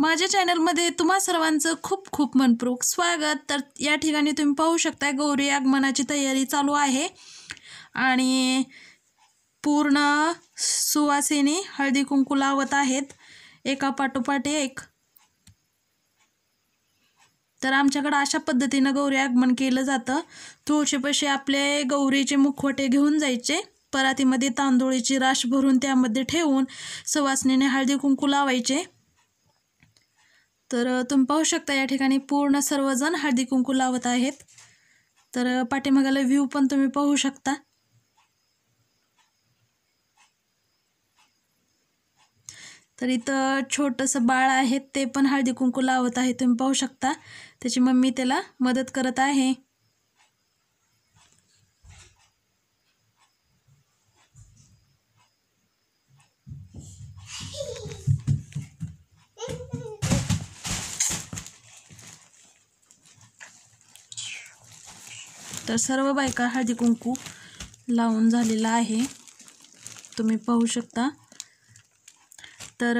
माझ्या चॅनलमध्ये तुम्हा सर्वांचं खूप खूप मनपूर्वक स्वागत तर या ठिकाणी तुम्ही पाहू शकता गौरी आगमनाची तयारी चालू आहे आणि पूर्ण सुवासिनी हळदी कुंकू लावत आहेत एका पाठोपाठ एक तर आमच्याकडं अशा पद्धतीनं गौरी आगमन केलं जातं तुळशीपशी आपले गौरीचे मुखवटे घेऊन जायचे परातीमध्ये तांदूळीची राश भरून त्यामध्ये ठेवून सुवासिनीने हळदी कुंकू लावायचे तर तुम्ही पाहू शकता या ठिकाणी पूर्ण सर्वजण हळदी कुंकू लावत आहेत तर पाठीमागाला व्ह्यू पण तुम्ही पाहू शकता तर इथं छोटंसं बाळ आहे ते पण हळदी कुंकू लावत आहे तुम्ही पाहू शकता त्याची मम्मी त्याला मदत करत आहे तर सर्व बायका हळदी कुंकू लावून झालेला आहे तुम्ही पाहू शकता तर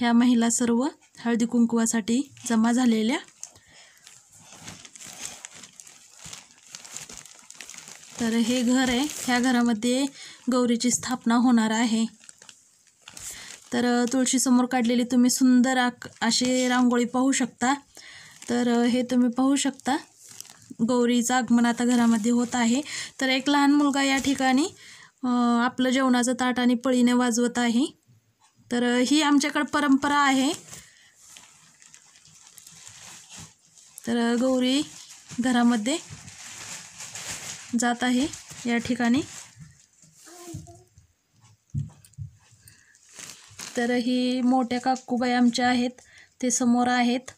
ह्या महिला सर्व हळदी कुंकुवासाठी जमा झालेल्या तर हे घर आहे ह्या घरामध्ये गौरीची स्थापना होणार आहे तर तुळशीसमोर काढलेली तुम्ही सुंदर आक अशी रांगोळी पाहू शकता तर हे तुम्ही पाहू शकता गौरीचं आगमन आता घरामध्ये होत आहे तर एक लहान मुलगा या ठिकाणी आपलं जेवणाचं ताट आणि पळीने वाजवत आहे तर ही आमच्याकडं परंपरा आहे तर गौरी घरामध्ये जात आहे या ठिकाणी तर ही मोठ्या काकूबाई आमच्या आहेत ते समोर आहेत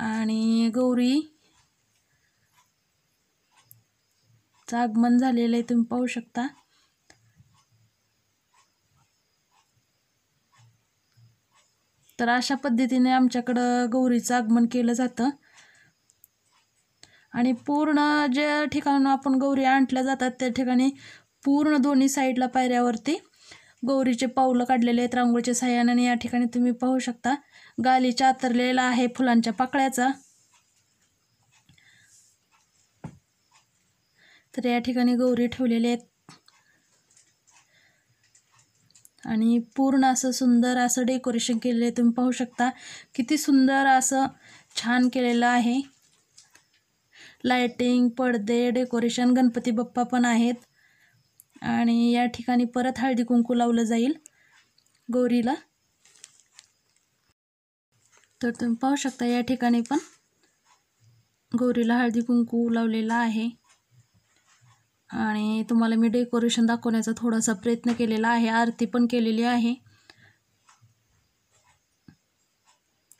आणि गौरी चं आगमन झालेलं आहे तुम्ही पाहू शकता तर अशा पद्धतीने आमच्याकडं गौरीचं आगमन केलं जातं आणि पूर्ण ज्या ठिकाण आपण गौरी आणल्या जातात त्या ठिकाणी पूर्ण दोन्ही साईडला पायऱ्यावरती गौरीचे पावलं काढलेले आहेत रांगोळीच्या आणि या ठिकाणी तुम्ही पाहू शकता गालीच्या आतरलेला आहे फुलांच्या पाकळ्याचा तर या ठिकाणी गौरी ठेवलेली आहेत आणि पूर्ण असं सुंदर असं डेकोरेशन केलेलं आहे तुम्ही पाहू शकता किती सुंदर असं छान केलेलं आहे लाइटिंग पडदे डेकोरेशन गणपती बाप्पा पण आहेत आणि या ठिकाणी परत हळदी कुंकू लावलं जाईल गौरीला तर तुम्ही पाहू शकता या ठिकाणी पण गौरीला हळदी कुंकू लावलेला आहे आणि तुम्हाला मी डेकोरेशन दाखवण्याचा थोडासा प्रयत्न केलेला आहे आरती पण केलेली आहे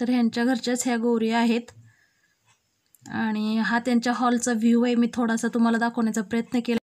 तर ह्यांच्या घरच्याच ह्या गौरी आहेत आणि हा त्यांच्या हॉलचा व्ह्यू आहे मी थोडासा तुम्हाला दाखवण्याचा प्रयत्न केला